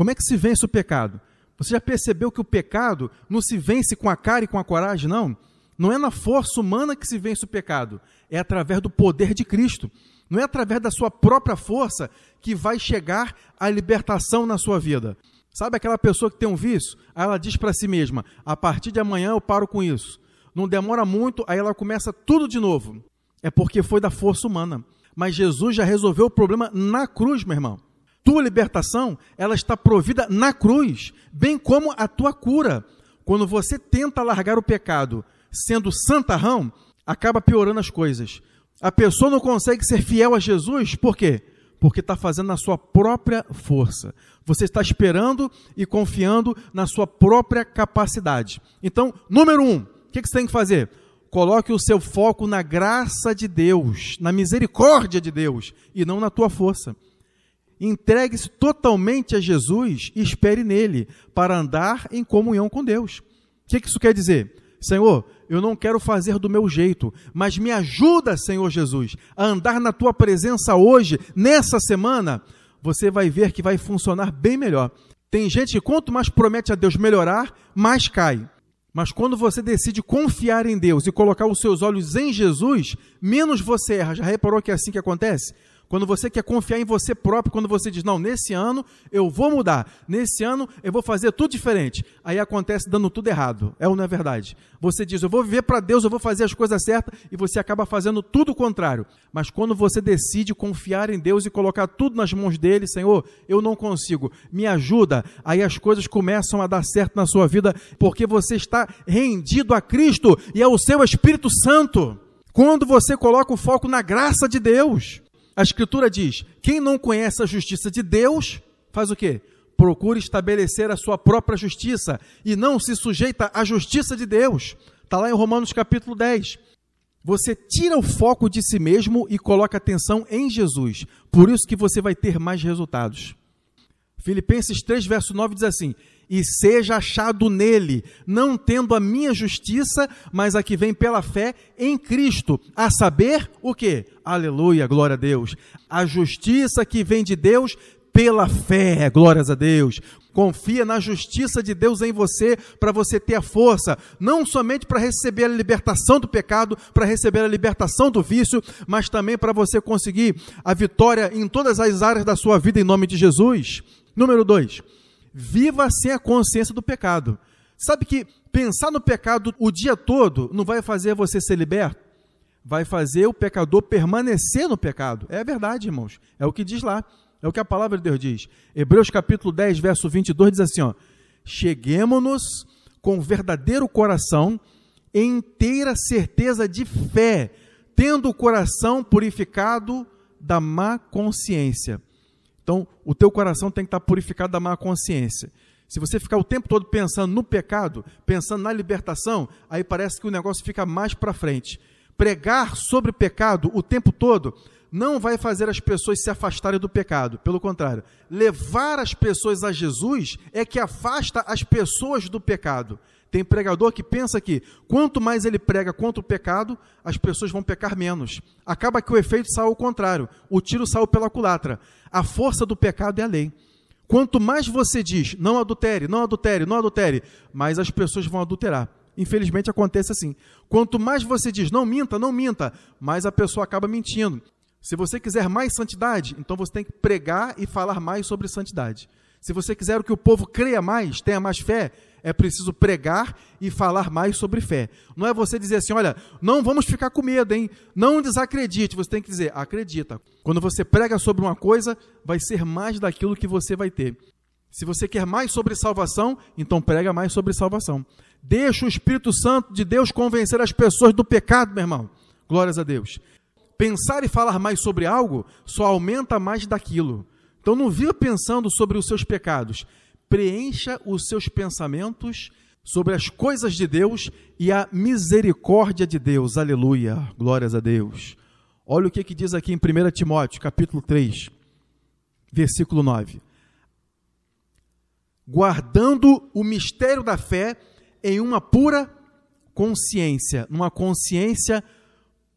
Como é que se vence o pecado? Você já percebeu que o pecado não se vence com a cara e com a coragem, não? Não é na força humana que se vence o pecado, é através do poder de Cristo. Não é através da sua própria força que vai chegar a libertação na sua vida. Sabe aquela pessoa que tem um vício? Aí ela diz para si mesma: a partir de amanhã eu paro com isso. Não demora muito, aí ela começa tudo de novo. É porque foi da força humana. Mas Jesus já resolveu o problema na cruz, meu irmão. Tua libertação, ela está provida na cruz, bem como a tua cura. Quando você tenta largar o pecado sendo santarrão, acaba piorando as coisas. A pessoa não consegue ser fiel a Jesus, por quê? Porque está fazendo na sua própria força. Você está esperando e confiando na sua própria capacidade. Então, número um, o que, que você tem que fazer? Coloque o seu foco na graça de Deus, na misericórdia de Deus, e não na tua força. Entregue-se totalmente a Jesus e espere nele para andar em comunhão com Deus. O que, que isso quer dizer? Senhor, eu não quero fazer do meu jeito, mas me ajuda, Senhor Jesus, a andar na tua presença hoje, nessa semana. Você vai ver que vai funcionar bem melhor. Tem gente que quanto mais promete a Deus melhorar, mais cai. Mas quando você decide confiar em Deus e colocar os seus olhos em Jesus, menos você erra. Já reparou que é assim que acontece? quando você quer confiar em você próprio, quando você diz, não, nesse ano eu vou mudar, nesse ano eu vou fazer tudo diferente. Aí acontece dando tudo errado. É ou não é verdade? Você diz, eu vou viver para Deus, eu vou fazer as coisas certas, e você acaba fazendo tudo o contrário. Mas quando você decide confiar em Deus e colocar tudo nas mãos dele, Senhor, eu não consigo, me ajuda, aí as coisas começam a dar certo na sua vida, porque você está rendido a Cristo e ao seu Espírito Santo. Quando você coloca o foco na graça de Deus, a Escritura diz: quem não conhece a justiça de Deus, faz o quê? Procura estabelecer a sua própria justiça e não se sujeita à justiça de Deus. Está lá em Romanos capítulo 10. Você tira o foco de si mesmo e coloca atenção em Jesus. Por isso que você vai ter mais resultados. Filipenses 3, verso 9 diz assim: e seja achado nele, não tendo a minha justiça, mas a que vem pela fé em Cristo, a saber o que? Aleluia, glória a Deus. A justiça que vem de Deus pela fé, glórias a Deus. Confia na justiça de Deus em você para você ter a força, não somente para receber a libertação do pecado, para receber a libertação do vício, mas também para você conseguir a vitória em todas as áreas da sua vida em nome de Jesus. Número 2 viva sem a consciência do pecado. Sabe que pensar no pecado o dia todo não vai fazer você ser liberto? Vai fazer o pecador permanecer no pecado. É verdade, irmãos. É o que diz lá. É o que a palavra de Deus diz. Hebreus capítulo 10, verso 22 diz assim, Cheguemos-nos com verdadeiro coração, em inteira certeza de fé, tendo o coração purificado da má consciência então, o teu coração tem que estar purificado da má consciência. Se você ficar o tempo todo pensando no pecado, pensando na libertação, aí parece que o negócio fica mais para frente. Pregar sobre pecado o tempo todo não vai fazer as pessoas se afastarem do pecado. Pelo contrário, levar as pessoas a Jesus é que afasta as pessoas do pecado. Tem pregador que pensa que quanto mais ele prega contra o pecado, as pessoas vão pecar menos. Acaba que o efeito sai ao contrário. O tiro sai pela culatra. A força do pecado é a lei. Quanto mais você diz, não adultere, não adultere, não adultere, mais as pessoas vão adulterar. Infelizmente acontece assim. Quanto mais você diz, não minta, não minta, mais a pessoa acaba mentindo. Se você quiser mais santidade, então você tem que pregar e falar mais sobre santidade. Se você quiser que o povo creia mais, tenha mais fé, é preciso pregar e falar mais sobre fé. Não é você dizer assim, olha, não vamos ficar com medo, hein? Não desacredite. Você tem que dizer, acredita. Quando você prega sobre uma coisa, vai ser mais daquilo que você vai ter. Se você quer mais sobre salvação, então prega mais sobre salvação. Deixa o Espírito Santo de Deus convencer as pessoas do pecado, meu irmão. Glórias a Deus. Pensar e falar mais sobre algo só aumenta mais daquilo. Então não viva pensando sobre os seus pecados. Preencha os seus pensamentos sobre as coisas de Deus e a misericórdia de Deus. Aleluia. Glórias a Deus. Olha o que, que diz aqui em 1 Timóteo, capítulo 3, versículo 9. Guardando o mistério da fé em uma pura consciência, numa consciência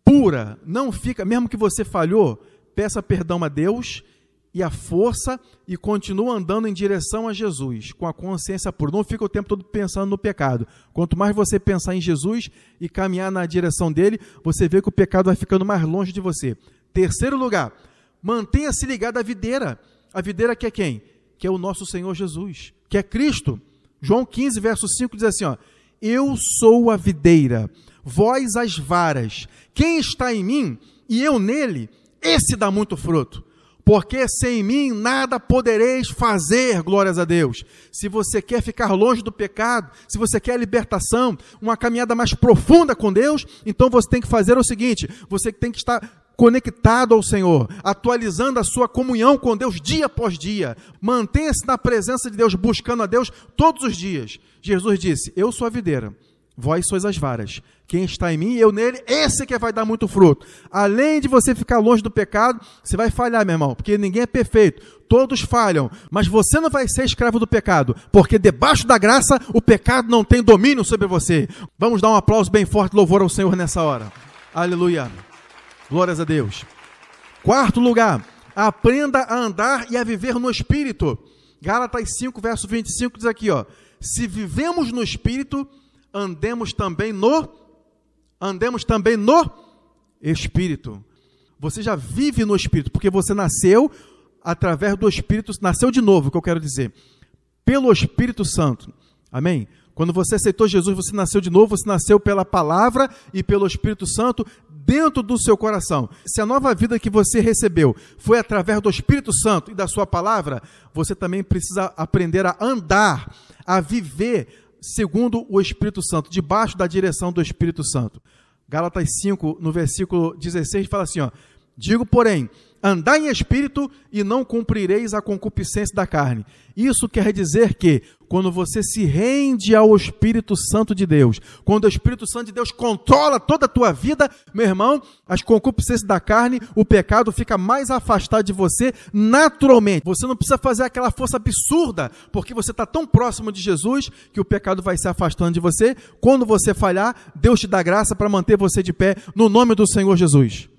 pura. Não fica, mesmo que você falhou, peça perdão a Deus e a força e continua andando em direção a Jesus, com a consciência pura. Não fica o tempo todo pensando no pecado. Quanto mais você pensar em Jesus e caminhar na direção dele, você vê que o pecado vai ficando mais longe de você. Terceiro lugar, mantenha-se ligado à videira. A videira que é quem? Que é o nosso Senhor Jesus, que é Cristo. João 15, verso 5 diz assim: ó, Eu sou a videira, vós as varas. Quem está em mim e eu nele, esse dá muito fruto porque sem mim nada podereis fazer, glórias a Deus. Se você quer ficar longe do pecado, se você quer libertação, uma caminhada mais profunda com Deus, então você tem que fazer o seguinte: você tem que estar conectado ao Senhor, atualizando a sua comunhão com Deus dia após dia. Mantenha-se na presença de Deus, buscando a Deus todos os dias. Jesus disse: Eu sou a videira Vós sois as varas. Quem está em mim e eu nele, esse é que vai dar muito fruto. Além de você ficar longe do pecado, você vai falhar, meu irmão, porque ninguém é perfeito. Todos falham. Mas você não vai ser escravo do pecado, porque debaixo da graça o pecado não tem domínio sobre você. Vamos dar um aplauso bem forte, louvor ao Senhor nessa hora. Aleluia. Glórias a Deus. Quarto lugar, aprenda a andar e a viver no espírito. Gálatas 5, verso 25 diz aqui, ó: Se vivemos no espírito, andemos também no andemos também no espírito. Você já vive no espírito, porque você nasceu através do espírito, nasceu de novo, o que eu quero dizer, pelo Espírito Santo. Amém. Quando você aceitou Jesus, você nasceu de novo, você nasceu pela palavra e pelo Espírito Santo dentro do seu coração. Se a nova vida que você recebeu foi através do Espírito Santo e da sua palavra, você também precisa aprender a andar, a viver segundo o Espírito Santo, debaixo da direção do Espírito Santo. Gálatas 5, no versículo 16, fala assim: ó, Digo, porém, Andar em espírito e não cumprireis a concupiscência da carne. Isso quer dizer que, quando você se rende ao Espírito Santo de Deus, quando o Espírito Santo de Deus controla toda a tua vida, meu irmão, as concupiscências da carne, o pecado fica mais afastado de você naturalmente. Você não precisa fazer aquela força absurda, porque você está tão próximo de Jesus que o pecado vai se afastando de você. Quando você falhar, Deus te dá graça para manter você de pé no nome do Senhor Jesus.